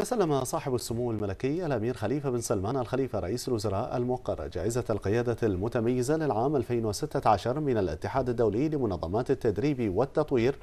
تسلم صاحب السمو الملكي الأمير خليفة بن سلمان الخليفة رئيس الوزراء الموقر جائزة القيادة المتميزة للعام 2016 من الاتحاد الدولي لمنظمات التدريب والتطوير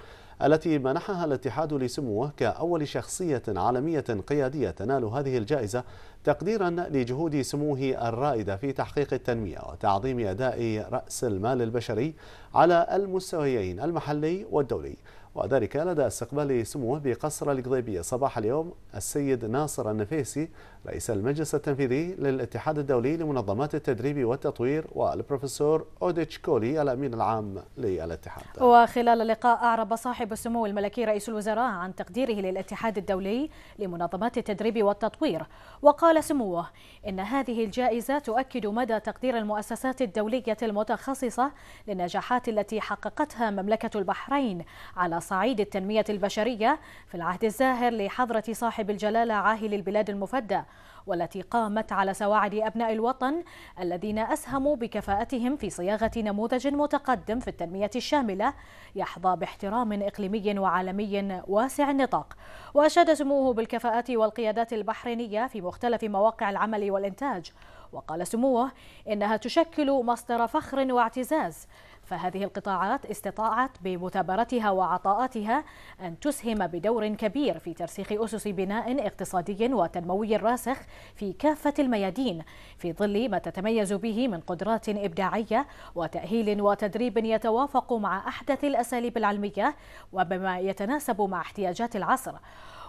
التي منحها الاتحاد لسموه كأول شخصية عالمية قيادية تنال هذه الجائزة تقديرا لجهود سموه الرائدة في تحقيق التنمية وتعظيم أداء رأس المال البشري على المستويين المحلي والدولي وذلك لدى استقبال سموه بقصر القضيبية صباح اليوم السيد ناصر النفيسي رئيس المجلس التنفيذي للاتحاد الدولي لمنظمات التدريب والتطوير والبروفيسور أوديتش كولي الأمين العام للاتحاد وخلال اللقاء أعرب صاحب السمو الملكي رئيس الوزراء عن تقديره للاتحاد الدولي لمنظمات التدريب والتطوير وقال سموه إن هذه الجائزة تؤكد مدى تقدير المؤسسات الدولية المتخصصة للنجاحات التي حققتها مملكة البحرين على صعيد التنمية البشرية في العهد الزاهر لحضرة صاحب الجلالة عاهل البلاد المفدى والتي قامت على سواعد أبناء الوطن الذين أسهموا بكفاءتهم في صياغة نموذج متقدم في التنمية الشاملة يحظى باحترام إقليمي وعالمي واسع النطاق وأشاد سموه بالكفاءات والقيادات البحرينية في مختلف مواقع العمل والإنتاج وقال سموه إنها تشكل مصدر فخر واعتزاز فهذه القطاعات استطاعت بمثابرتها وعطاءاتها أن تسهم بدور كبير في ترسيخ أسس بناء اقتصادي وتنموي راسخ في كافة الميادين في ظل ما تتميز به من قدرات إبداعية وتأهيل وتدريب يتوافق مع أحدث الأساليب العلمية وبما يتناسب مع احتياجات العصر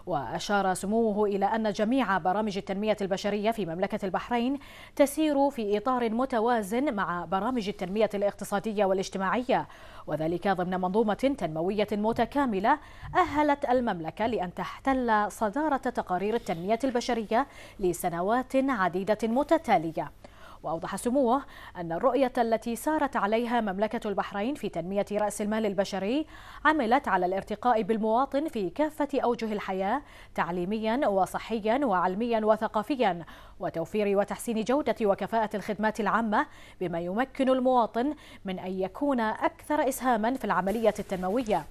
وأشار سموه إلى أن جميع برامج التنمية البشرية في مملكة البحرين تسير في إطار متوازن مع برامج التنمية الاقتصادية والاجتماعية وذلك ضمن منظومة تنموية متكاملة أهلت المملكة لأن تحتل صدارة تقارير التنمية البشرية لسنوات عديدة متتالية وأوضح سموه أن الرؤية التي سارت عليها مملكة البحرين في تنمية رأس المال البشري عملت على الارتقاء بالمواطن في كافة أوجه الحياة تعليميا وصحيا وعلميا وثقافيا وتوفير وتحسين جودة وكفاءة الخدمات العامة بما يمكن المواطن من أن يكون أكثر إسهاما في العملية التنموية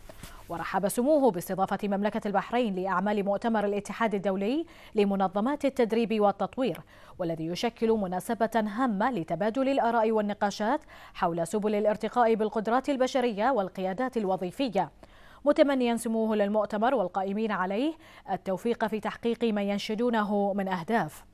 ورحب سموه باستضافة مملكة البحرين لأعمال مؤتمر الاتحاد الدولي لمنظمات التدريب والتطوير والذي يشكل مناسبة هامة لتبادل الآراء والنقاشات حول سبل الارتقاء بالقدرات البشرية والقيادات الوظيفية متمنيا سموه للمؤتمر والقائمين عليه التوفيق في تحقيق ما ينشدونه من أهداف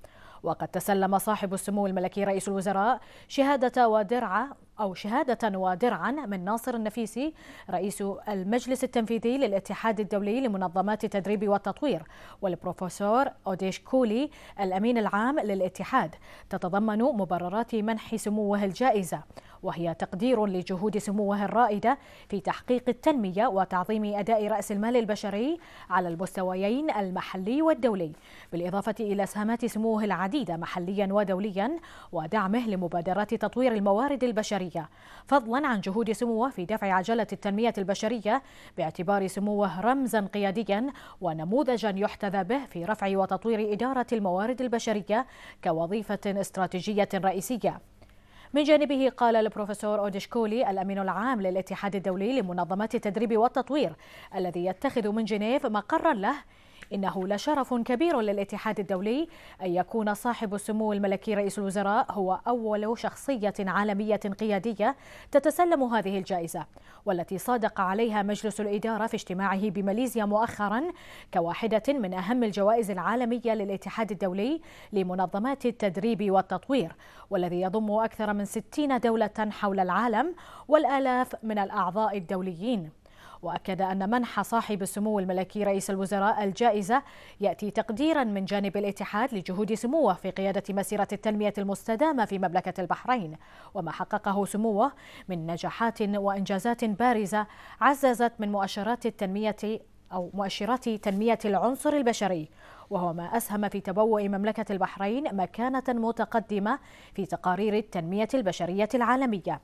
وقد تسلم صاحب السمو الملكي رئيس الوزراء شهادة ودرع أو شهادة ودرعا من ناصر النفيسي رئيس المجلس التنفيذي للاتحاد الدولي لمنظمات التدريب والتطوير والبروفيسور أوديش كولي الأمين العام للاتحاد تتضمن مبررات منح سموه الجائزة وهي تقدير لجهود سموه الرائدة في تحقيق التنمية وتعظيم أداء رأس المال البشري على المستويين المحلي والدولي بالإضافة إلى إسهامات سموه العديدة محليا ودوليا ودعمه لمبادرات تطوير الموارد البشرية البشرية فضلا عن جهود سموه في دفع عجلة التنمية البشرية باعتبار سموه رمزا قياديا ونموذجا يحتذى به في رفع وتطوير إدارة الموارد البشرية كوظيفة استراتيجية رئيسية من جانبه قال البروفيسور أوديشكولي الأمين العام للاتحاد الدولي لمنظمات التدريب والتطوير الذي يتخذ من جنيف مقرا له إنه لشرف كبير للاتحاد الدولي أن يكون صاحب السمو الملكي رئيس الوزراء هو أول شخصية عالمية قيادية تتسلم هذه الجائزة والتي صادق عليها مجلس الإدارة في اجتماعه بماليزيا مؤخرا كواحدة من أهم الجوائز العالمية للاتحاد الدولي لمنظمات التدريب والتطوير والذي يضم أكثر من 60 دولة حول العالم والآلاف من الأعضاء الدوليين وأكد أن منح صاحب السمو الملكي رئيس الوزراء الجائزة يأتي تقديرا من جانب الاتحاد لجهود سموه في قيادة مسيرة التنمية المستدامة في مملكة البحرين وما حققه سموه من نجاحات وإنجازات بارزة عززت من مؤشرات التنمية أو مؤشرات تنمية العنصر البشري وهو ما أسهم في تبوء مملكة البحرين مكانة متقدمة في تقارير التنمية البشرية العالمية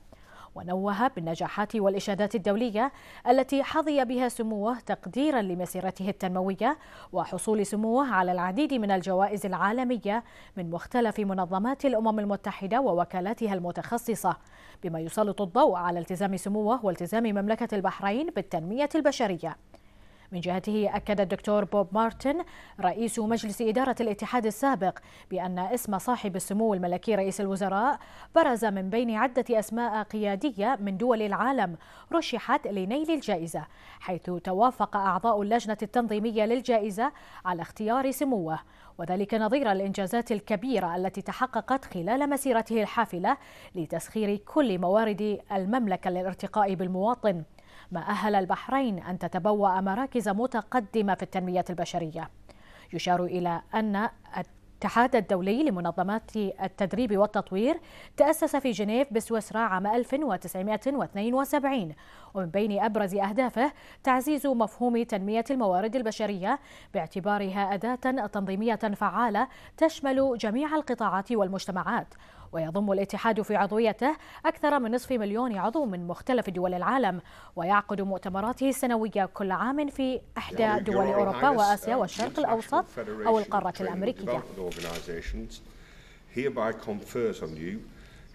ونوه بالنجاحات والإشادات الدولية التي حظي بها سموه تقديرا لمسيرته التنموية وحصول سموه على العديد من الجوائز العالمية من مختلف منظمات الأمم المتحدة ووكالاتها المتخصصة بما يسلط الضوء على التزام سموه والتزام مملكة البحرين بالتنمية البشرية من جهته أكد الدكتور بوب مارتن رئيس مجلس إدارة الاتحاد السابق بأن اسم صاحب السمو الملكي رئيس الوزراء برز من بين عدة أسماء قيادية من دول العالم رشحت لنيل الجائزة حيث توافق أعضاء اللجنة التنظيمية للجائزة على اختيار سموه وذلك نظير الإنجازات الكبيرة التي تحققت خلال مسيرته الحافلة لتسخير كل موارد المملكة للارتقاء بالمواطن ما أهل البحرين أن تتبوأ مراكز متقدمة في التنمية البشرية يشار إلى أن الاتحاد الدولي لمنظمات التدريب والتطوير تأسس في جنيف بسويسرا عام 1972 ومن بين أبرز أهدافه تعزيز مفهوم تنمية الموارد البشرية باعتبارها أداة تنظيمية فعالة تشمل جميع القطاعات والمجتمعات ويضم الاتحاد في عضويته أكثر من نصف مليون عضو من مختلف دول العالم ويعقد مؤتمراته السنوية كل عام في إحدى دول أوروبا وآسيا والشرق الأوسط أو القارة الأمريكية hereby confers on you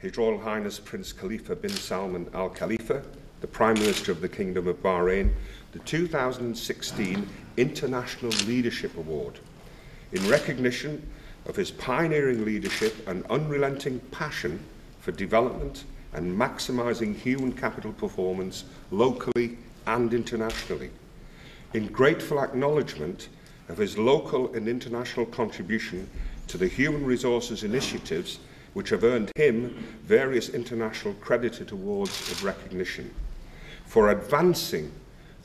His Royal Highness Prince Khalifa bin Salman Al Khalifa, the Prime Minister of the Kingdom of Bahrain, the 2016 International Leadership Award in recognition of his pioneering leadership and unrelenting passion for development and maximising human capital performance locally and internationally. In grateful acknowledgement of his local and international contribution to the human resources initiatives which have earned him various international credited awards of recognition for advancing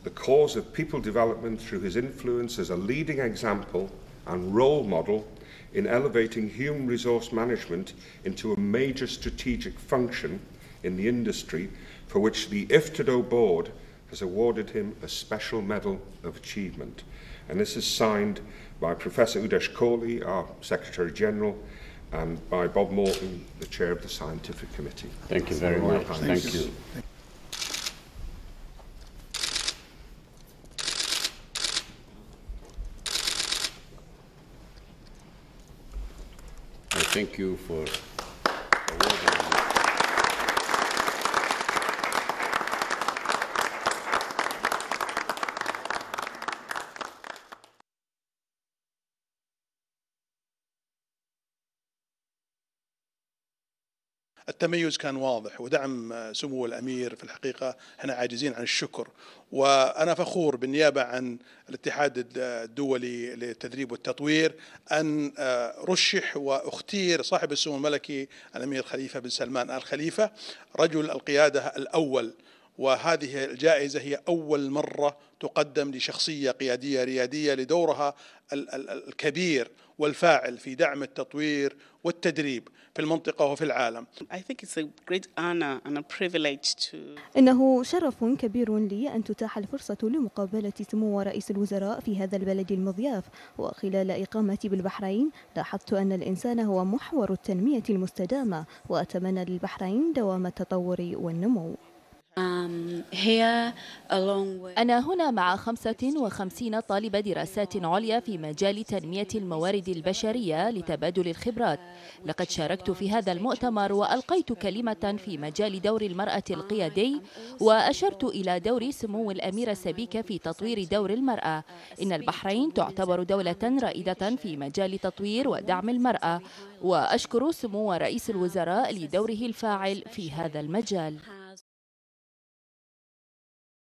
the cause of people development through his influence as a leading example and role model in elevating human resource management into a major strategic function in the industry for which the IFTDO board has awarded him a special medal of achievement. And this is signed by Professor Udesh Kohli, our Secretary General, and by Bob Morton, the Chair of the Scientific Committee. Thank you very much. Thank, Thank you. thank you for التميز كان واضح ودعم آه، سمو الامير في الحقيقه احنا عاجزين عن الشكر وانا فخور بالنيابه عن الاتحاد الدولي للتدريب والتطوير ان آه، رشح واختير صاحب السمو الملكي الامير خليفه بن سلمان ال خليفه رجل القياده الاول وهذه الجائزة هي أول مرة تقدم لشخصية قيادية ريادية لدورها الكبير والفاعل في دعم التطوير والتدريب في المنطقة وفي العالم إنه شرف كبير لي أن تتاح الفرصة لمقابلة سمو رئيس الوزراء في هذا البلد المضياف وخلال إقامتي بالبحرين لاحظت أن الإنسان هو محور التنمية المستدامة وأتمنى للبحرين دوام التطور والنمو Um, أنا هنا مع 55 طالب دراسات عليا في مجال تنمية الموارد البشرية لتبادل الخبرات لقد شاركت في هذا المؤتمر وألقيت كلمة في مجال دور المرأة القيادي وأشرت إلى دور سمو الأميرة سبيكة في تطوير دور المرأة إن البحرين تعتبر دولة رائدة في مجال تطوير ودعم المرأة وأشكر سمو رئيس الوزراء لدوره الفاعل في هذا المجال